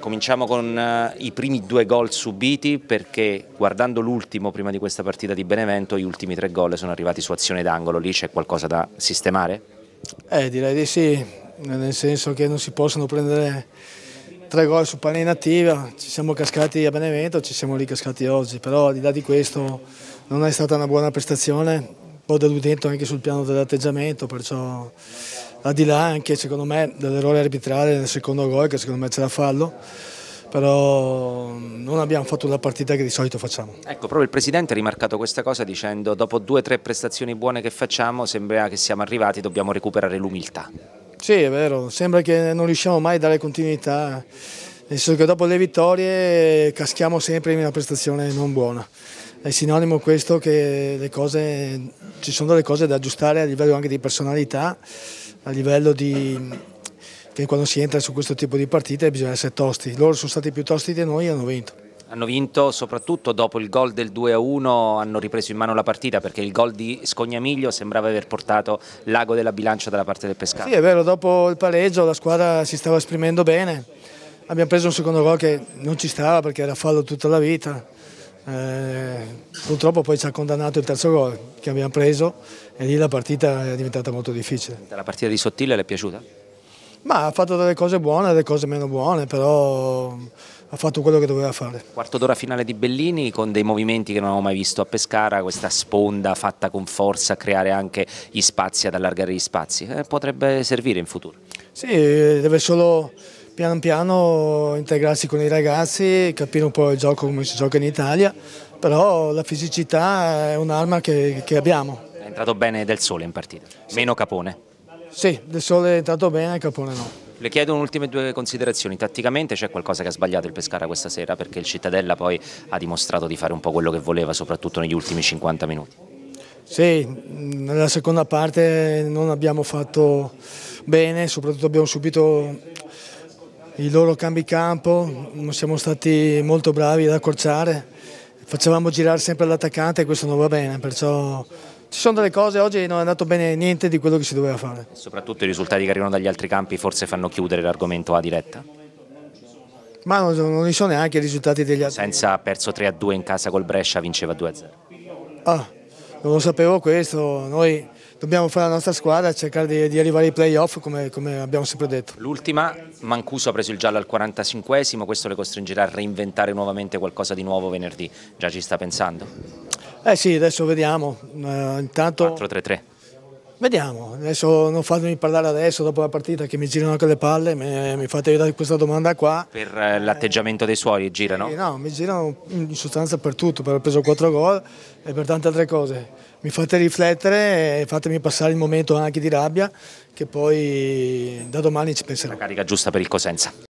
Cominciamo con eh, i primi due gol subiti perché guardando l'ultimo prima di questa partita di Benevento gli ultimi tre gol sono arrivati su azione d'angolo, lì c'è qualcosa da sistemare? Eh, direi di sì, nel senso che non si possono prendere tre gol su palla inattiva, ci siamo cascati a Benevento, ci siamo lì cascati oggi, però al di là di questo non è stata una buona prestazione, un po' deludente anche sul piano dell'atteggiamento, perciò al di là anche secondo me dell'errore arbitrale nel secondo gol che secondo me c'era fallo però mm, non abbiamo fatto la partita che di solito facciamo. Ecco, proprio il Presidente ha rimarcato questa cosa dicendo dopo due o tre prestazioni buone che facciamo sembra che siamo arrivati, dobbiamo recuperare l'umiltà. Sì, è vero, sembra che non riusciamo mai a dare continuità, nel senso che dopo le vittorie caschiamo sempre in una prestazione non buona. È sinonimo questo che le cose, ci sono delle cose da aggiustare a livello anche di personalità a livello di che quando si entra su questo tipo di partite bisogna essere tosti. Loro sono stati più tosti di noi e hanno vinto. Hanno vinto soprattutto dopo il gol del 2-1, hanno ripreso in mano la partita perché il gol di Scognamiglio sembrava aver portato l'ago della bilancia dalla parte del Pescara. Sì è vero, dopo il pareggio la squadra si stava esprimendo bene, abbiamo preso un secondo gol che non ci stava perché era fallo tutta la vita eh, purtroppo poi ci ha condannato il terzo gol che abbiamo preso e lì la partita è diventata molto difficile. La partita di Sottile le è piaciuta? Ma ha fatto delle cose buone e delle cose meno buone, però ha fatto quello che doveva fare. Quarto d'ora finale di Bellini con dei movimenti che non avevo mai visto a Pescara, questa sponda fatta con forza, a creare anche gli spazi, ad allargare gli spazi, eh, potrebbe servire in futuro. Sì, deve solo piano piano integrarsi con i ragazzi, capire un po' il gioco come si gioca in Italia, però la fisicità è un'arma che, che abbiamo. È entrato bene Del Sole in partita, sì. meno Capone. Sì, Del Sole è entrato bene, Capone no. Le chiedo un'ultima due considerazioni, tatticamente c'è qualcosa che ha sbagliato il Pescara questa sera perché il Cittadella poi ha dimostrato di fare un po' quello che voleva soprattutto negli ultimi 50 minuti. Sì, nella seconda parte non abbiamo fatto bene, soprattutto abbiamo subito i loro cambi campo, non mm, siamo stati molto bravi ad accorciare, facevamo girare sempre l'attaccante e questo non va bene, perciò ci sono delle cose, oggi non è andato bene niente di quello che si doveva fare. Soprattutto i risultati che arrivano dagli altri campi forse fanno chiudere l'argomento a diretta? Ma non, non ci sono neanche i risultati degli altri. Senza ha perso 3-2 in casa col Brescia, vinceva 2-0. Ah non lo sapevo questo, noi dobbiamo fare la nostra squadra e cercare di, di, arrivare ai playoff come, come, abbiamo sempre detto. L'ultima, Mancuso ha preso il giallo al 45esimo, questo le costringerà a reinventare nuovamente qualcosa di nuovo venerdì, già ci sta pensando? Eh sì, adesso vediamo. Uh, intanto... 4-3-3. Vediamo, adesso non fatemi parlare adesso dopo la partita che mi girano anche le palle, mi, fate aiutare questa domanda qua. Per eh, l'atteggiamento dei suoi girano? Eh, no, mi girano in sostanza per tutto, per aver preso 4 gol e per tante altre cose. Mi fate riflettere e fatemi passare il momento anche di rabbia che poi da domani ci penserò. La carica giusta per il Cosenza.